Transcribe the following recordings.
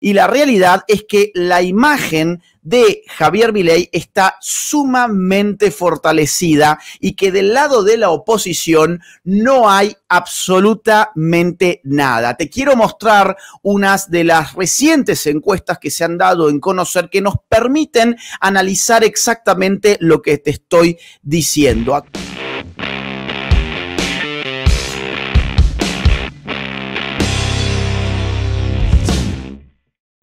Y la realidad es que la imagen de Javier Milei está sumamente fortalecida y que del lado de la oposición no hay absolutamente nada. Te quiero mostrar unas de las recientes encuestas que se han dado en conocer que nos permiten analizar exactamente lo que te estoy diciendo.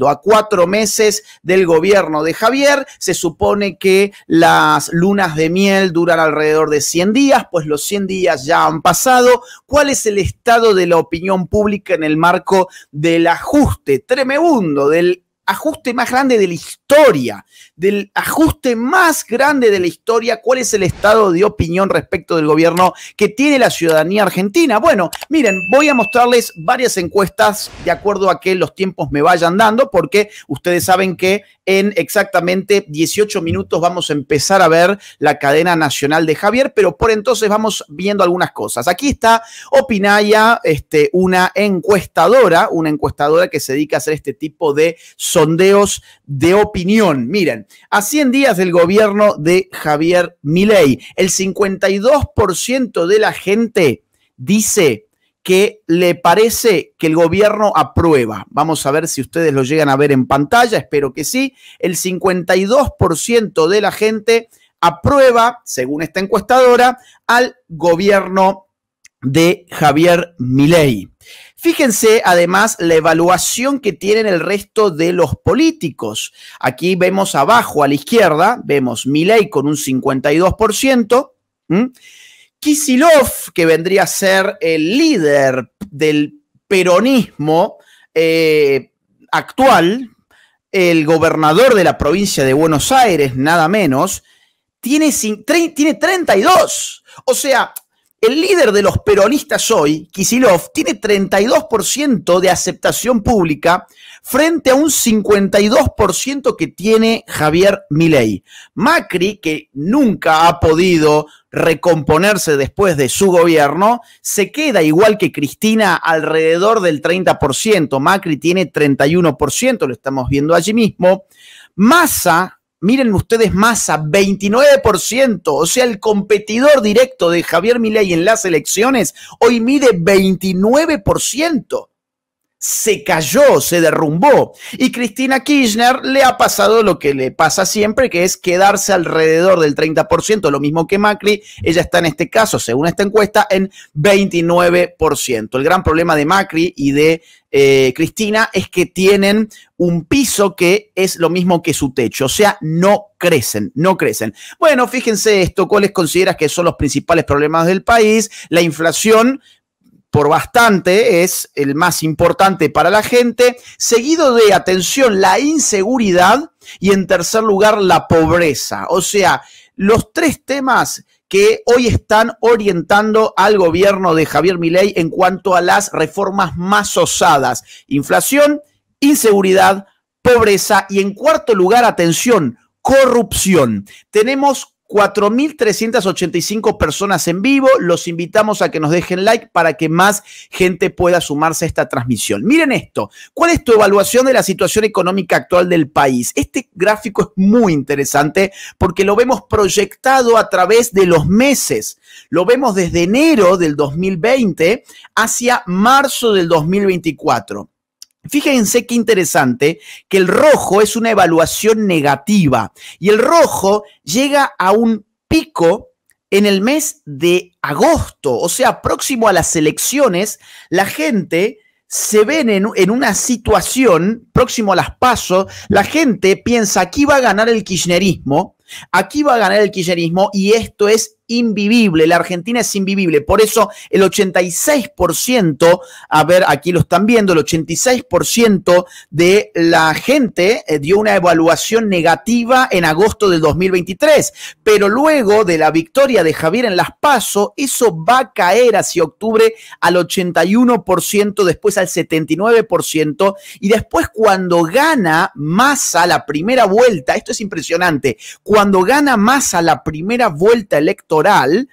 A cuatro meses del gobierno de Javier, se supone que las lunas de miel duran alrededor de 100 días, pues los 100 días ya han pasado. ¿Cuál es el estado de la opinión pública en el marco del ajuste tremebundo, del ajuste más grande de la historia, del ajuste más grande de la historia, cuál es el estado de opinión respecto del gobierno que tiene la ciudadanía argentina. Bueno, miren, voy a mostrarles varias encuestas de acuerdo a que los tiempos me vayan dando, porque ustedes saben que en exactamente 18 minutos vamos a empezar a ver la cadena nacional de Javier, pero por entonces vamos viendo algunas cosas. Aquí está Opinaya, este, una encuestadora, una encuestadora que se dedica a hacer este tipo de sondeos de opinión. Miren, a 100 días del gobierno de Javier Milei, el 52% de la gente dice que le parece que el gobierno aprueba. Vamos a ver si ustedes lo llegan a ver en pantalla, espero que sí. El 52% de la gente aprueba, según esta encuestadora, al gobierno de Javier Milei. Fíjense además la evaluación que tienen el resto de los políticos. Aquí vemos abajo a la izquierda, vemos Milei con un 52%, Kicilov, Kisilov, que vendría a ser el líder del peronismo eh, actual, el gobernador de la provincia de Buenos Aires, nada menos, tiene, tiene 32. O sea, el líder de los peronistas hoy, Kisilov, tiene 32% de aceptación pública frente a un 52% que tiene Javier Milei. Macri, que nunca ha podido recomponerse después de su gobierno, se queda igual que Cristina alrededor del 30%. Macri tiene 31%, lo estamos viendo allí mismo. Massa Miren ustedes más, a 29%, o sea, el competidor directo de Javier Milei en las elecciones hoy mide 29% se cayó, se derrumbó. Y Cristina Kirchner le ha pasado lo que le pasa siempre, que es quedarse alrededor del 30%, lo mismo que Macri. Ella está en este caso, según esta encuesta, en 29%. El gran problema de Macri y de eh, Cristina es que tienen un piso que es lo mismo que su techo, o sea, no crecen, no crecen. Bueno, fíjense esto, ¿cuáles consideras que son los principales problemas del país? La inflación por bastante, es el más importante para la gente, seguido de, atención, la inseguridad y en tercer lugar la pobreza. O sea, los tres temas que hoy están orientando al gobierno de Javier Milei en cuanto a las reformas más osadas. Inflación, inseguridad, pobreza y en cuarto lugar, atención, corrupción. Tenemos 4.385 personas en vivo. Los invitamos a que nos dejen like para que más gente pueda sumarse a esta transmisión. Miren esto. ¿Cuál es tu evaluación de la situación económica actual del país? Este gráfico es muy interesante porque lo vemos proyectado a través de los meses. Lo vemos desde enero del 2020 hacia marzo del 2024. Fíjense qué interesante que el rojo es una evaluación negativa y el rojo llega a un pico en el mes de agosto, o sea, próximo a las elecciones, la gente se ven en, una situación próximo a las pasos, la gente piensa aquí va a ganar el kirchnerismo, aquí va a ganar el kirchnerismo y esto es invivible, la Argentina es invivible. Por eso el 86%, a ver, aquí lo están viendo, el 86% de la gente eh, dio una evaluación negativa en agosto del 2023, pero luego de la victoria de Javier en Las Paso, eso va a caer hacia octubre al 81%, después al 79%, y después cuando gana más a la primera vuelta, esto es impresionante, cuando gana más a la primera vuelta electoral, oral.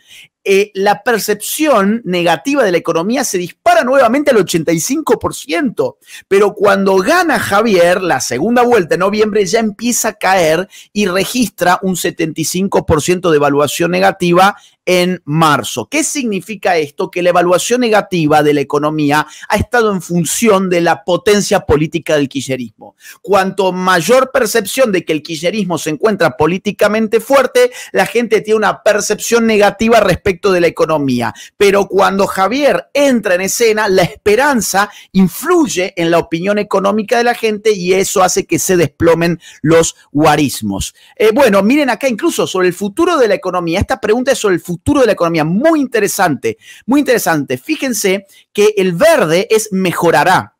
Eh, la percepción negativa de la economía se dispara nuevamente al 85%, pero cuando gana Javier la segunda vuelta en noviembre ya empieza a caer y registra un 75% de evaluación negativa en marzo. ¿Qué significa esto? Que la evaluación negativa de la economía ha estado en función de la potencia política del kirchnerismo. Cuanto mayor percepción de que el kirchnerismo se encuentra políticamente fuerte, la gente tiene una percepción negativa respecto de la economía. Pero cuando Javier entra en escena, la esperanza influye en la opinión económica de la gente y eso hace que se desplomen los guarismos. Eh, bueno, miren acá incluso sobre el futuro de la economía. Esta pregunta es sobre el futuro de la economía. Muy interesante, muy interesante. Fíjense que el verde es mejorará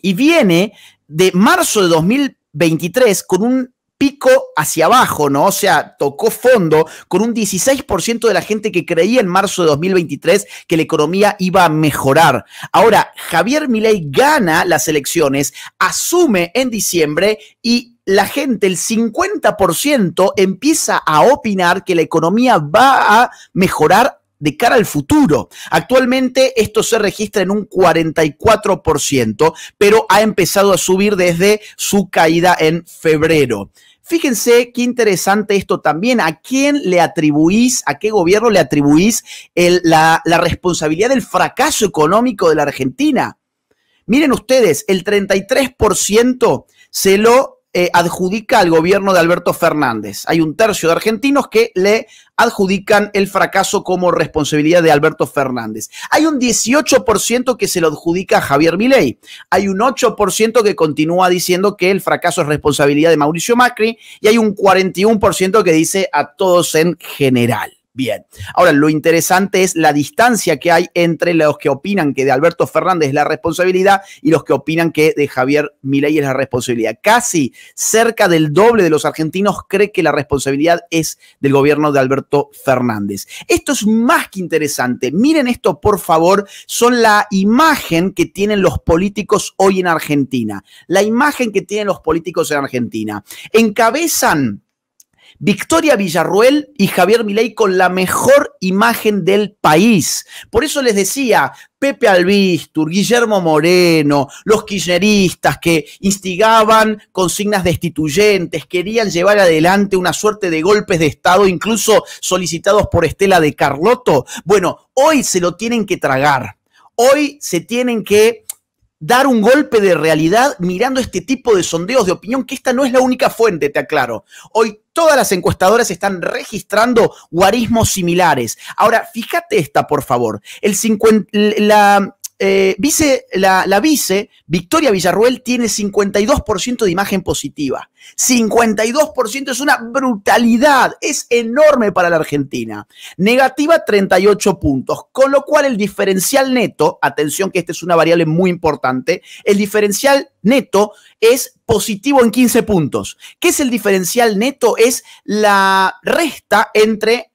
y viene de marzo de 2023 con un pico hacia abajo, ¿no? O sea, tocó fondo con un 16% de la gente que creía en marzo de 2023 que la economía iba a mejorar. Ahora, Javier Milei gana las elecciones, asume en diciembre y la gente, el 50%, empieza a opinar que la economía va a mejorar de cara al futuro. Actualmente esto se registra en un 44%, pero ha empezado a subir desde su caída en febrero. Fíjense qué interesante esto también. ¿A quién le atribuís, a qué gobierno le atribuís la, la responsabilidad del fracaso económico de la Argentina? Miren ustedes, el 33% se lo eh, adjudica al gobierno de Alberto Fernández. Hay un tercio de argentinos que le adjudican el fracaso como responsabilidad de Alberto Fernández. Hay un 18% que se lo adjudica a Javier Milei. Hay un 8% que continúa diciendo que el fracaso es responsabilidad de Mauricio Macri y hay un 41% que dice a todos en general. Bien. Ahora, lo interesante es la distancia que hay entre los que opinan que de Alberto Fernández es la responsabilidad y los que opinan que de Javier Milei es la responsabilidad. Casi cerca del doble de los argentinos cree que la responsabilidad es del gobierno de Alberto Fernández. Esto es más que interesante. Miren esto, por favor. Son la imagen que tienen los políticos hoy en Argentina. La imagen que tienen los políticos en Argentina. Encabezan Victoria Villarruel y Javier Milei con la mejor imagen del país. Por eso les decía, Pepe Albistur, Guillermo Moreno, los kirchneristas que instigaban consignas destituyentes, querían llevar adelante una suerte de golpes de Estado, incluso solicitados por Estela de Carlotto. Bueno, hoy se lo tienen que tragar. Hoy se tienen que dar un golpe de realidad mirando este tipo de sondeos de opinión, que esta no es la única fuente, te aclaro. Hoy todas las encuestadoras están registrando guarismos similares. Ahora, fíjate esta, por favor. El 50, la, eh, vice, la, la, vice, Victoria Villarruel, tiene 52% de imagen positiva. 52% es una brutalidad, es enorme para la Argentina. Negativa 38 puntos, con lo cual el diferencial neto, atención que esta es una variable muy importante, el diferencial neto es positivo en 15 puntos. ¿Qué es el diferencial neto? Es la resta entre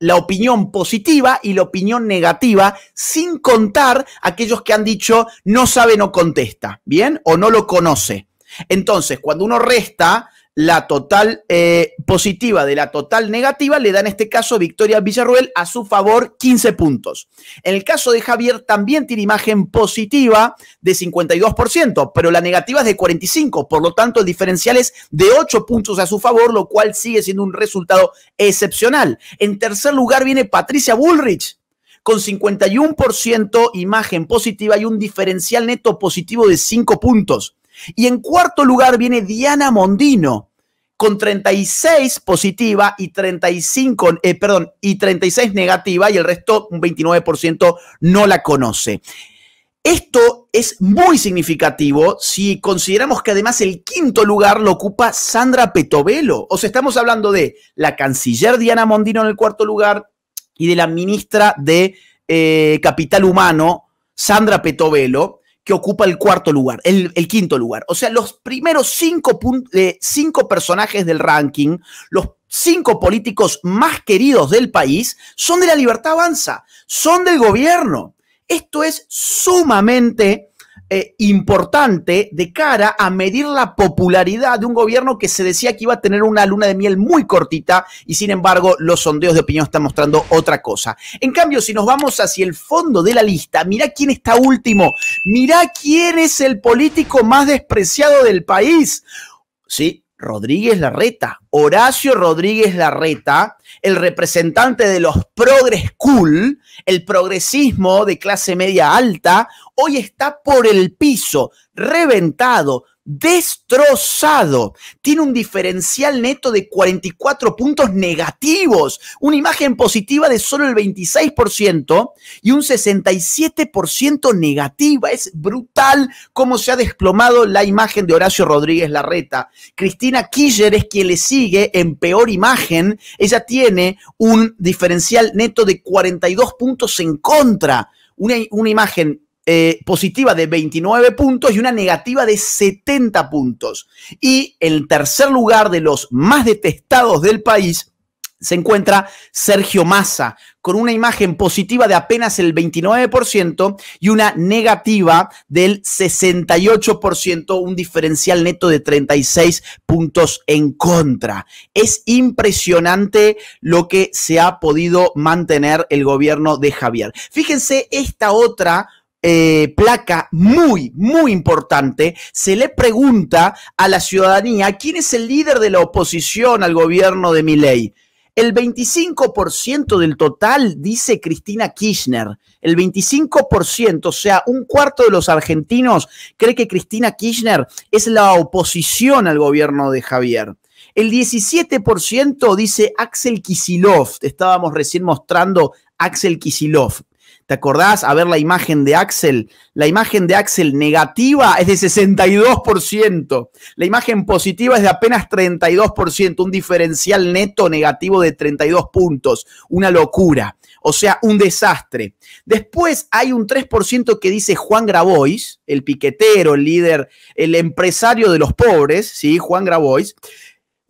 la opinión positiva y la opinión negativa, sin contar aquellos que han dicho no sabe, no contesta, ¿bien? O no lo conoce. Entonces, cuando uno resta, la total eh, positiva de la total negativa, le da en este caso Victoria Villarruel a su favor 15 puntos. En el caso de Javier también tiene imagen positiva de 52%, pero la negativa es de 45%, por lo tanto el diferencial es de 8 puntos a su favor, lo cual sigue siendo un resultado excepcional. En tercer lugar viene Patricia Bullrich con 51% imagen positiva y un diferencial neto positivo de 5 puntos. Y en cuarto lugar viene Diana Mondino con 36 positiva y 35, eh, perdón, y 36 negativa y el resto, un 29%, no la conoce. Esto es muy significativo si consideramos que además el quinto lugar lo ocupa Sandra Petovelo. O sea, estamos hablando de la canciller Diana Mondino en el cuarto lugar y de la ministra de eh, Capital Humano, Sandra Petovelo que ocupa el cuarto lugar, el, quinto lugar. O sea, los primeros cinco personajes del ranking, los cinco políticos más queridos del país, son de la libertad avanza, son del gobierno. Esto es sumamente eh, importante de cara a medir la popularidad de un gobierno que se decía que iba a tener una luna de miel muy cortita y sin embargo los sondeos de opinión están mostrando otra cosa. En cambio, si nos vamos hacia el fondo de la lista, mirá quién está último, mirá quién es el político más despreciado del país. Sí, Rodríguez Larreta, Horacio Rodríguez Larreta, el representante de los progres School, el progresismo de clase media alta, hoy está por el piso, reventado, destrozado. Tiene un diferencial neto de 44 puntos negativos, una imagen positiva de solo el 26% y un 67% negativa. Es brutal cómo se ha desplomado la imagen de Horacio Rodríguez Larreta. Cristina Killer es quien le sigue en peor imagen. Ella tiene un diferencial neto de 42 puntos en contra. Una, una imagen eh, positiva de 29 puntos y una negativa de 70 puntos. Y en tercer lugar de los más detestados del país se encuentra Sergio Massa, con una imagen positiva de apenas el 29% y una negativa del 68%, un diferencial neto de 36 puntos en contra. Es impresionante lo que se ha podido mantener el gobierno de Javier. Fíjense esta otra eh, placa muy, muy importante, se le pregunta a la ciudadanía quién es el líder de la oposición al gobierno de Milei. El 25% del total dice Cristina Kirchner. El 25%, o sea, un cuarto de los argentinos cree que Cristina Kirchner es la oposición al gobierno de Javier. El 17% dice Axel Kisilov. Estábamos recién mostrando Axel Kisilov. ¿Te acordás? A ver la imagen de Axel. La imagen de Axel negativa es de 62%. La imagen positiva es de apenas 32%, un diferencial neto negativo de 32 puntos. Una locura. O sea, un desastre. Después hay un 3% que dice Juan Grabois, el piquetero, el líder, el empresario de los pobres, ¿sí? Juan Grabois.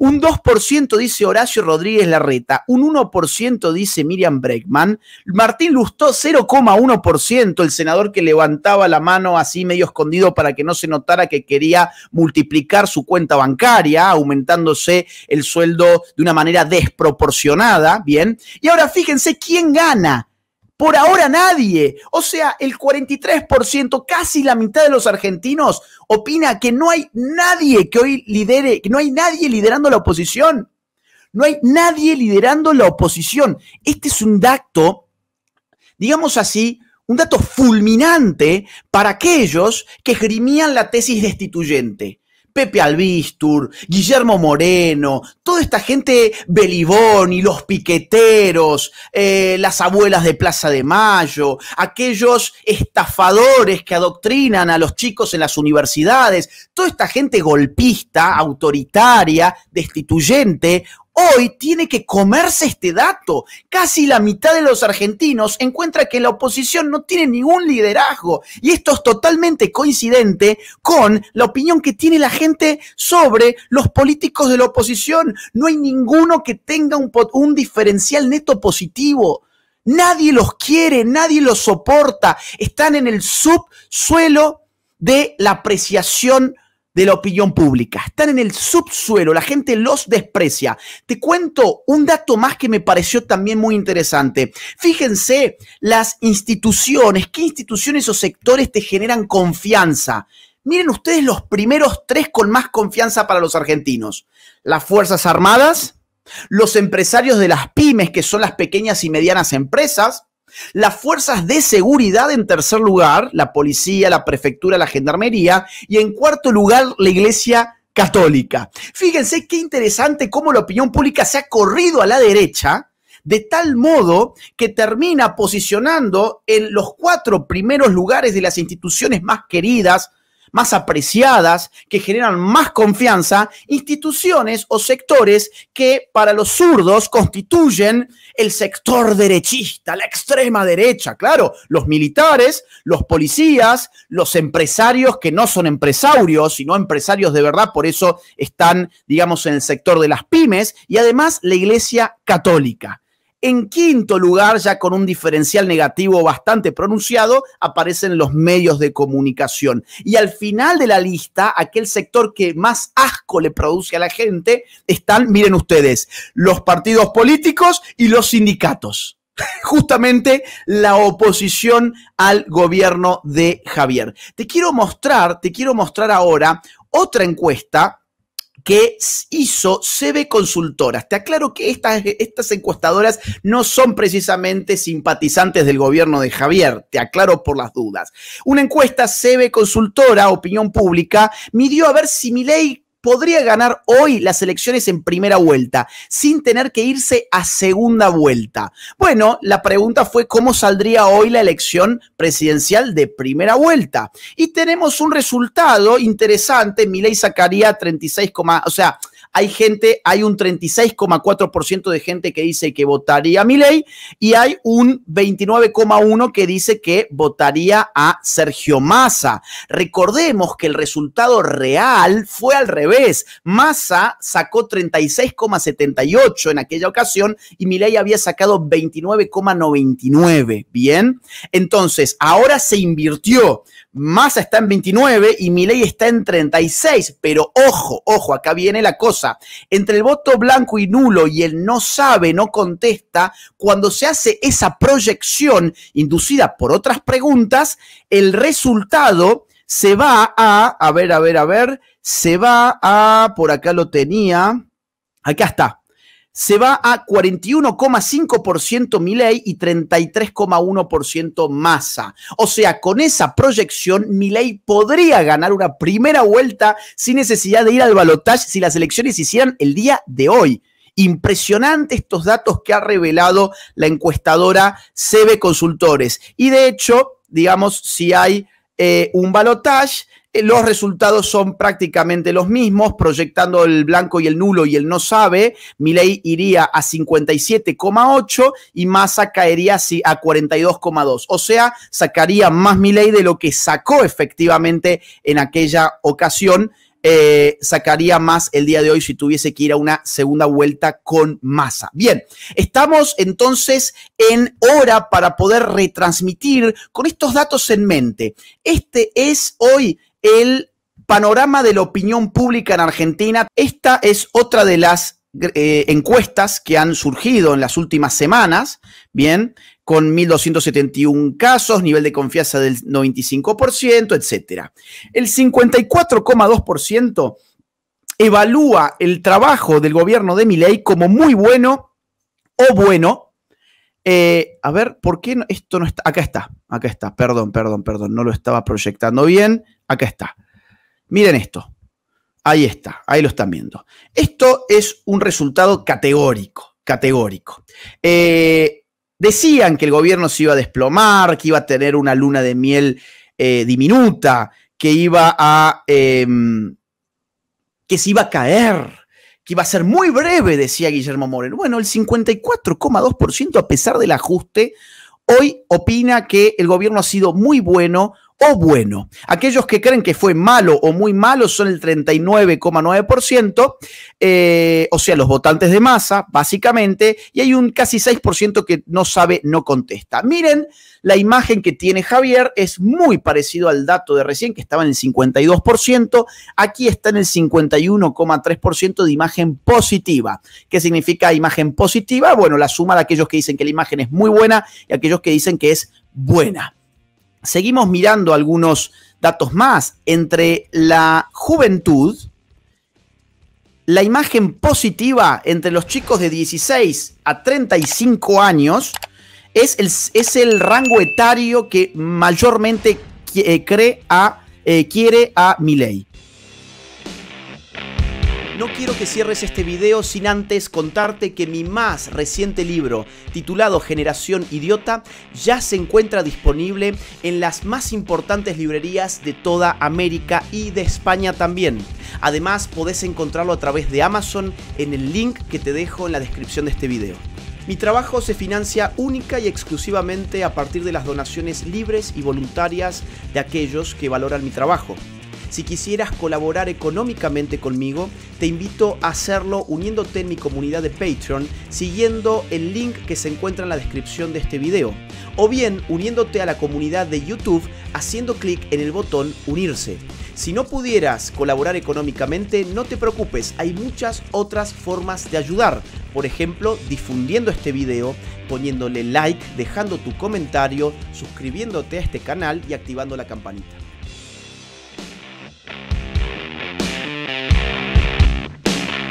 Un 2% dice Horacio Rodríguez Larreta, un 1% dice Miriam Breckman, Martín Lustó 0,1%, el senador que levantaba la mano así medio escondido para que no se notara que quería multiplicar su cuenta bancaria, aumentándose el sueldo de una manera desproporcionada, ¿bien? Y ahora fíjense quién gana por ahora nadie. O sea, el 43%, casi la mitad de los argentinos opina que no hay nadie que hoy lidere, que no hay nadie liderando la oposición. No hay nadie liderando la oposición. Este es un dato, digamos así, un dato fulminante para aquellos que esgrimían la tesis destituyente. Pepe Albistur, Guillermo Moreno, toda esta gente belibón y los piqueteros, eh, las abuelas de Plaza de Mayo, aquellos estafadores que adoctrinan a los chicos en las universidades, toda esta gente golpista, autoritaria, destituyente, Hoy tiene que comerse este dato. Casi la mitad de los argentinos encuentra que la oposición no tiene ningún liderazgo. Y esto es totalmente coincidente con la opinión que tiene la gente sobre los políticos de la oposición. No hay ninguno que tenga un, diferencial neto positivo. Nadie los quiere, nadie los soporta. Están en el subsuelo de la apreciación de la opinión pública. Están en el subsuelo, la gente los desprecia. Te cuento un dato más que me pareció también muy interesante. Fíjense las instituciones, qué instituciones o sectores te generan confianza. Miren ustedes los primeros tres con más confianza para los argentinos. Las Fuerzas Armadas, los empresarios de las pymes, que son las pequeñas y medianas empresas, las fuerzas de seguridad en tercer lugar, la policía, la prefectura, la gendarmería y en cuarto lugar la iglesia católica. Fíjense qué interesante cómo la opinión pública se ha corrido a la derecha de tal modo que termina posicionando en los cuatro primeros lugares de las instituciones más queridas más apreciadas, que generan más confianza, instituciones o sectores que para los zurdos constituyen el sector derechista, la extrema derecha, claro, los militares, los policías, los empresarios que no son empresarios, sino empresarios de verdad, por eso están, digamos, en el sector de las pymes, y además la Iglesia Católica. En quinto lugar, ya con un diferencial negativo bastante pronunciado, aparecen los medios de comunicación. Y al final de la lista, aquel sector que más asco le produce a la gente, están, miren ustedes, los partidos políticos y los sindicatos justamente la oposición al gobierno de Javier. Te quiero mostrar, te quiero mostrar ahora otra encuesta que hizo CB Consultoras. Te aclaro que estas, encuestadoras no son precisamente simpatizantes del gobierno de Javier, te aclaro por las dudas. Una encuesta CB Consultora, opinión pública, midió a ver si mi ley podría ganar hoy las elecciones en primera vuelta, sin tener que irse a segunda vuelta. Bueno, la pregunta fue cómo saldría hoy la elección presidencial de primera vuelta. Y tenemos un resultado interesante, Milei sacaría 36, o sea, hay gente, hay un 36,4% de gente que dice que votaría a Milei y hay un 29,1% que dice que votaría a Sergio Massa. Recordemos que el resultado real fue al revés. Massa sacó 36,78 en aquella ocasión y Milei había sacado 29,99. Bien, entonces ahora se invirtió. Massa está en 29 y mi ley está en 36. Pero ojo, ojo, acá viene la cosa. Entre el voto blanco y nulo y el no sabe, no contesta, cuando se hace esa proyección inducida por otras preguntas, el resultado se va a, a ver, a ver, a ver, se va a, por acá lo tenía, acá está, se va a 41,5% Milei y 33,1% Massa. O sea, con esa proyección, Milei podría ganar una primera vuelta sin necesidad de ir al balotaje si las elecciones se hicieran el día de hoy. Impresionante estos datos que ha revelado la encuestadora CB Consultores. Y de hecho, digamos, si hay eh, un balotage. Eh, los resultados son prácticamente los mismos, proyectando el blanco y el nulo y el no sabe. Milei iría a 57,8 y Massa caería a 42,2. O sea, sacaría más Milei de lo que sacó efectivamente en aquella ocasión. Eh, sacaría más el día de hoy si tuviese que ir a una segunda vuelta con masa. Bien, estamos entonces en hora para poder retransmitir con estos datos en mente. Este es hoy el panorama de la opinión pública en Argentina. Esta es otra de las eh, encuestas que han surgido en las últimas semanas, bien, con 1.271 casos, nivel de confianza del 95%, etc. El 54,2% evalúa el trabajo del gobierno de Milei como muy bueno o bueno, eh, a ver, ¿por qué esto no está? Acá está, acá está, perdón, perdón, perdón, no lo estaba proyectando bien, acá está. Miren esto, ahí está, ahí lo están viendo. Esto es un resultado categórico, categórico. Eh, Decían que el gobierno se iba a desplomar, que iba a tener una luna de miel eh, diminuta, que iba a... Em, que se iba a caer, que iba a ser muy breve, decía Guillermo Moreno. Bueno, el 54,2% a pesar del ajuste, hoy opina que el gobierno ha sido muy bueno, o bueno. Aquellos que creen que fue malo o muy malo son el 39,9%, eh, o sea, los votantes de masa, básicamente, y hay un casi 6% que no sabe, no contesta. Miren, la imagen que tiene Javier es muy parecido al dato de recién, que estaba en el 52%, aquí está en el 51,3% de imagen positiva. ¿Qué significa imagen positiva? Bueno, la suma de aquellos que dicen que la imagen es muy buena y aquellos que dicen que es buena seguimos mirando algunos datos más. Entre la juventud, la imagen positiva entre los chicos de 16 a 35 años es el, es el rango etario que mayormente eh, cree a, eh, quiere a Milei. No quiero que cierres este video sin antes contarte que mi más reciente libro, titulado Generación Idiota, ya se encuentra disponible en las más importantes librerías de toda América y de España también. Además, podés encontrarlo a través de Amazon en el link que te dejo en la descripción de este video. Mi trabajo se financia única y exclusivamente a partir de las donaciones libres y voluntarias de aquellos que valoran mi trabajo. Si quisieras colaborar económicamente conmigo, te invito a hacerlo uniéndote en mi comunidad de Patreon siguiendo el link que se encuentra en la descripción de este video. O bien uniéndote a la comunidad de YouTube haciendo clic en el botón unirse. Si no pudieras colaborar económicamente, no te preocupes, hay muchas otras formas de ayudar. Por ejemplo, difundiendo este video, poniéndole like, dejando tu comentario, suscribiéndote a este canal y activando la campanita.